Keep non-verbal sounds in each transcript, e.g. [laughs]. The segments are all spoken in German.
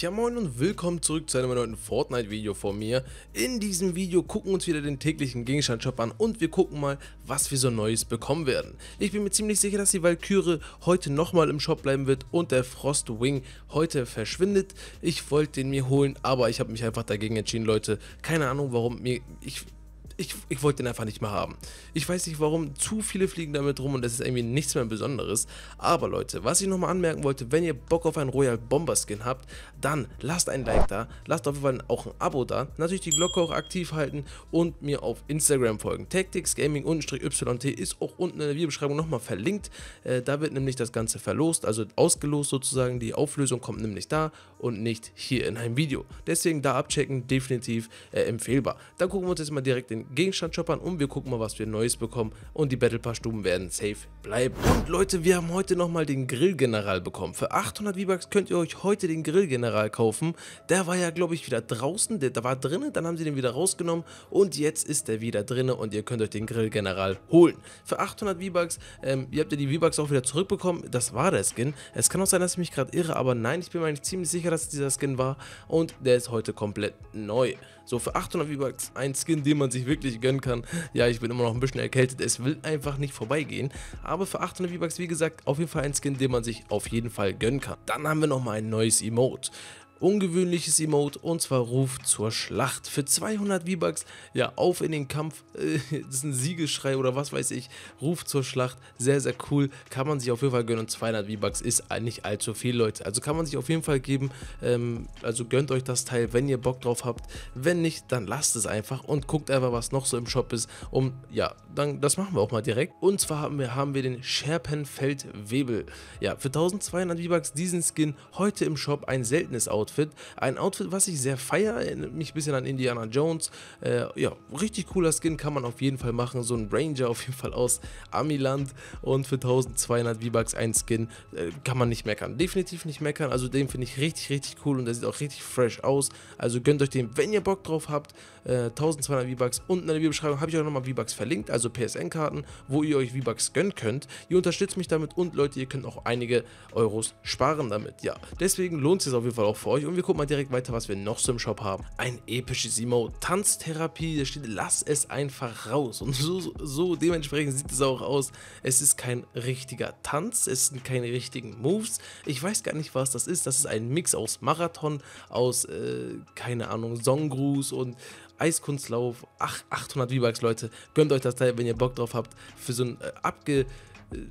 Ja moin und willkommen zurück zu einem neuen Fortnite Video von mir. In diesem Video gucken wir uns wieder den täglichen Gegenstandshop an und wir gucken mal, was wir so Neues bekommen werden. Ich bin mir ziemlich sicher, dass die Valkyrie heute nochmal im Shop bleiben wird und der Frostwing heute verschwindet. Ich wollte den mir holen, aber ich habe mich einfach dagegen entschieden, Leute. Keine Ahnung warum, mir, ich ich, ich wollte den einfach nicht mehr haben. Ich weiß nicht warum, zu viele fliegen damit rum und das ist irgendwie nichts mehr Besonderes. Aber Leute, was ich nochmal anmerken wollte, wenn ihr Bock auf einen Royal Bomber Skin habt, dann lasst ein Like da, lasst auf jeden Fall auch ein Abo da, natürlich die Glocke auch aktiv halten und mir auf Instagram folgen. Tactics Gaming YT ist auch unten in der Videobeschreibung nochmal verlinkt. Äh, da wird nämlich das Ganze verlost, also ausgelost sozusagen. Die Auflösung kommt nämlich da und nicht hier in einem Video. Deswegen da abchecken, definitiv äh, empfehlbar. Dann gucken wir uns jetzt mal direkt den Gegenstand shoppern und wir gucken mal, was wir Neues bekommen. Und die Battle Pass Stuben werden safe bleiben. Und Leute, wir haben heute nochmal den Grillgeneral bekommen. Für 800 V-Bucks könnt ihr euch heute den Grillgeneral kaufen. Der war ja, glaube ich, wieder draußen. Der, der war drinnen, dann haben sie den wieder rausgenommen. Und jetzt ist der wieder drinnen und ihr könnt euch den Grillgeneral holen. Für 800 V-Bucks, ähm, ihr habt ja die V-Bucks auch wieder zurückbekommen. Das war der Skin. Es kann auch sein, dass ich mich gerade irre, aber nein, ich bin mir eigentlich ziemlich sicher, dass es dieser Skin war. Und der ist heute komplett neu. So für 800 V-Bucks ein Skin, den man sich wirklich gönnen kann. Ja, ich bin immer noch ein bisschen erkältet, es will einfach nicht vorbeigehen. Aber für 800 V-Bucks, wie gesagt, auf jeden Fall ein Skin, den man sich auf jeden Fall gönnen kann. Dann haben wir nochmal ein neues Emote ungewöhnliches Emote und zwar Ruf zur Schlacht. Für 200 V-Bucks, ja, auf in den Kampf, [laughs] das ist ein Siegeschrei oder was weiß ich, Ruf zur Schlacht, sehr, sehr cool, kann man sich auf jeden Fall gönnen und 200 V-Bucks ist nicht allzu viel, Leute, also kann man sich auf jeden Fall geben, ähm, also gönnt euch das Teil, wenn ihr Bock drauf habt, wenn nicht, dann lasst es einfach und guckt einfach, was noch so im Shop ist, um, ja, dann, das machen wir auch mal direkt und zwar haben wir, haben wir den Scherpenfeldwebel, ja, für 1200 V-Bucks diesen Skin, heute im Shop ein seltenes Outfit, Outfit. Ein Outfit, was ich sehr feiere, erinnert mich ein bisschen an Indiana Jones. Äh, ja, richtig cooler Skin kann man auf jeden Fall machen. So ein Ranger auf jeden Fall aus Amiland und für 1200 V-Bucks ein Skin äh, kann man nicht meckern. Definitiv nicht meckern. Also den finde ich richtig, richtig cool und der sieht auch richtig fresh aus. Also gönnt euch den, wenn ihr Bock drauf habt. Äh, 1200 V-Bucks unten in der Videobeschreibung habe ich auch nochmal V-Bucks verlinkt, also PSN-Karten, wo ihr euch V-Bucks gönnen könnt. Ihr unterstützt mich damit und Leute, ihr könnt auch einige Euros sparen damit. Ja, deswegen lohnt es sich auf jeden Fall auch für euch euch und wir gucken mal direkt weiter, was wir noch so im Shop haben. Ein episches Emote, Tanztherapie, da steht, lass es einfach raus. Und so, so dementsprechend sieht es auch aus. Es ist kein richtiger Tanz, es sind keine richtigen Moves. Ich weiß gar nicht, was das ist. Das ist ein Mix aus Marathon, aus, äh, keine Ahnung, Songgruß und Eiskunstlauf. Ach, 800 V-Bucks, Leute. Gönnt euch das Teil, wenn ihr Bock drauf habt, für so ein äh, abge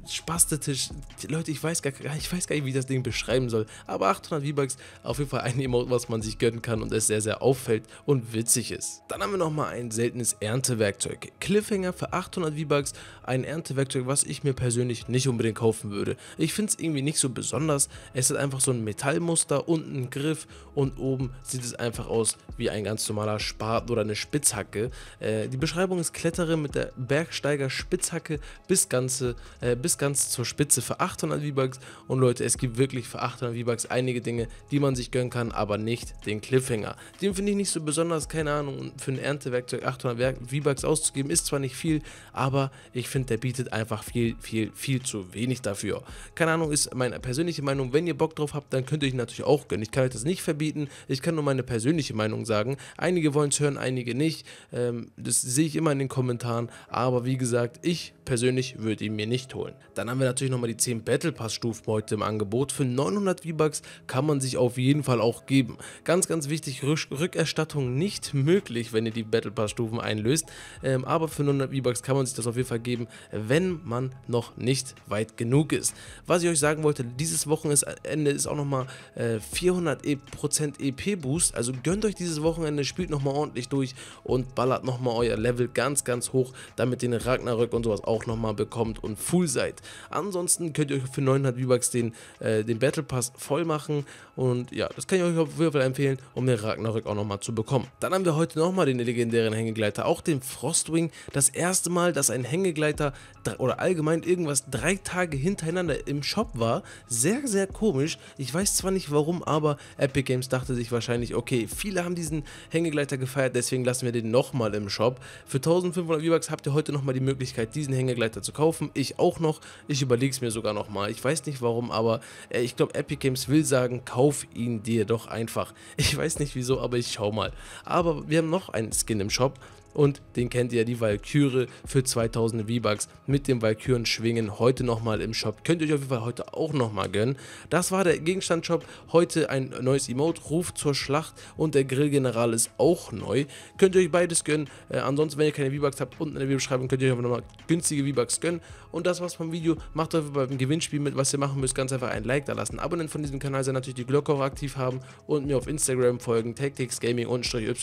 Spastetisch. Leute, ich weiß, gar, ich weiß gar nicht, wie ich das Ding beschreiben soll. Aber 800 V-Bucks, auf jeden Fall ein Emote, was man sich gönnen kann und es sehr, sehr auffällt und witzig ist. Dann haben wir nochmal ein seltenes Erntewerkzeug. Cliffhanger für 800 V-Bucks, ein Erntewerkzeug, was ich mir persönlich nicht unbedingt kaufen würde. Ich finde es irgendwie nicht so besonders. Es hat einfach so ein Metallmuster, unten einen Griff und oben sieht es einfach aus wie ein ganz normaler Spaten oder eine Spitzhacke. Äh, die Beschreibung ist Klettere mit der Bergsteiger Spitzhacke bis ganze äh, äh, bis ganz zur Spitze für 800 V-Bucks. Und Leute, es gibt wirklich für 800 V-Bucks einige Dinge, die man sich gönnen kann, aber nicht den Cliffhanger. Den finde ich nicht so besonders, keine Ahnung, für ein Erntewerkzeug 800 V-Bucks auszugeben, ist zwar nicht viel, aber ich finde, der bietet einfach viel, viel, viel zu wenig dafür. Keine Ahnung, ist meine persönliche Meinung. Wenn ihr Bock drauf habt, dann könnt ihr euch natürlich auch gönnen. Ich kann euch das nicht verbieten, ich kann nur meine persönliche Meinung sagen. Einige wollen es hören, einige nicht. Ähm, das sehe ich immer in den Kommentaren, aber wie gesagt, ich persönlich würde ihn mir nicht holen holen. Dann haben wir natürlich nochmal die 10 Battle Pass Stufen heute im Angebot. Für 900 V-Bucks kann man sich auf jeden Fall auch geben. Ganz, ganz wichtig, Rückerstattung nicht [laughs] möglich, wenn ihr die Battle Pass Stufen einlöst. Ähm, aber für 900 V-Bucks kann man sich das auf jeden Fall geben, wenn man noch nicht weit genug ist. Was ich euch sagen wollte, dieses Wochenende ist auch nochmal äh, 400% EP Boost. Also gönnt euch dieses Wochenende, spielt nochmal ordentlich durch und ballert nochmal euer Level ganz, ganz hoch, damit ihr den Ragnarök und sowas auch nochmal bekommt und Full cool seid. Ansonsten könnt ihr euch für 900 V-Bucks den, äh, den Battle Pass voll machen und ja, das kann ich euch auf jeden Fall empfehlen, um den Ragnarök auch nochmal zu bekommen. Dann haben wir heute nochmal den legendären Hängegleiter, auch den Frostwing. Das erste Mal, dass ein Hängegleiter oder allgemein irgendwas drei Tage hintereinander im Shop war. Sehr, sehr komisch. Ich weiß zwar nicht warum, aber Epic Games dachte sich wahrscheinlich, okay, viele haben diesen Hängegleiter gefeiert, deswegen lassen wir den nochmal im Shop. Für 1500 V-Bucks habt ihr heute nochmal die Möglichkeit, diesen Hängegleiter zu kaufen. Ich auch auch noch. Ich überlege es mir sogar nochmal. Ich weiß nicht warum, aber äh, ich glaube, Epic Games will sagen, kauf ihn dir doch einfach. Ich weiß nicht wieso, aber ich schau mal. Aber wir haben noch einen Skin im Shop. Und den kennt ihr, die Valkyrie für 2000 V-Bucks mit dem Valkyren-Schwingen heute nochmal im Shop. Könnt ihr euch auf jeden Fall heute auch nochmal gönnen. Das war der Gegenstand-Shop. Heute ein neues Emote, Ruf zur Schlacht und der Grillgeneral ist auch neu. Könnt ihr euch beides gönnen. Äh, ansonsten, wenn ihr keine V-Bucks habt, unten in der Videobeschreibung könnt ihr euch nochmal günstige V-Bucks gönnen. Und das war's vom Video. Macht euch beim Gewinnspiel mit, was ihr machen müsst. Ganz einfach ein Like da lassen. Abonnent von diesem Kanal sein, natürlich die Glocke auch aktiv haben und mir auf Instagram folgen. Tactics Gaming und YT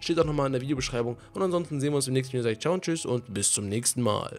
steht auch nochmal in der Videobeschreibung. Und ansonsten sehen wir uns im nächsten Video. Sage ich ciao und tschüss und bis zum nächsten Mal.